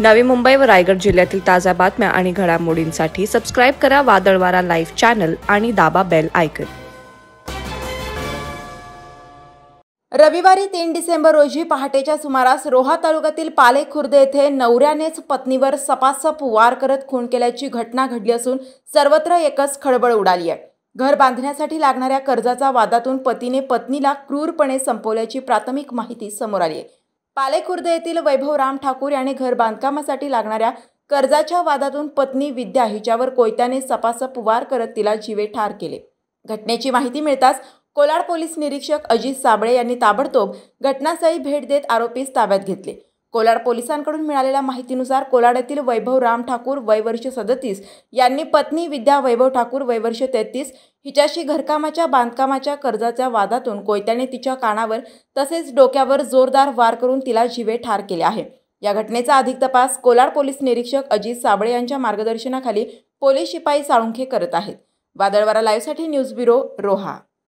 नवी मुंबई व रायगड जिल्ह्यातील ताज्या बातम्या आणि घडामोडींसाठी सबस्क्राईब करा वादळवारा लाईव्ह चॅनल आणि दाबा बेल आयकन रविवारी तीन डिसेंबर रोजी पहाटेच्या सुमारास रोहा तालुक्यातील पाले खुर्द येथे नवऱ्यानेच पत्नीवर सपासप वार करत खून केल्याची घटना घडली असून सर्वत्र एकच खळबळ उडाली आहे घर बांधण्यासाठी लागणाऱ्या कर्जाचा वादातून पतीने पत्नीला क्रूरपणे संपवल्याची प्राथमिक माहिती समोर आली आहे पालेखुर्द येथील वैभव राम ठाकूर याने घर बांधकामासाठी लागणाऱ्या कर्जाच्या वादातून पत्नी विद्या हिच्यावर कोयत्याने सपासप वार करत तिला जीवे ठार केले घटनेची माहिती मिळताच कोलाड पोलीस निरीक्षक अजित साबळे यांनी ताबडतोब घटनास्थळी भेट देत आरोपीस ताब्यात घेतले कोलाड पोलिसांकडून मिळालेल्या माहितीनुसार कोलाड येथील वैभव राम ठाकूर वयवर्ष सदतीस यांनी पत्नी विद्या वैभव ठाकूर वयवर्ष तेहतीस हिच्याशी घरकामाच्या बांधकामाच्या कर्जाच्या वादातून कोयत्याने तिच्या कानावर तसेच डोक्यावर जोरदार वार करून तिला जिवे ठार केले आहे या घटनेचा अधिक तपास कोलाड पोलीस निरीक्षक अजित साबळे यांच्या मार्गदर्शनाखाली पोलीस शिपाई साळुंखे करत आहेत वादळवारा लाईव्हसाठी न्यूज ब्युरो रोहा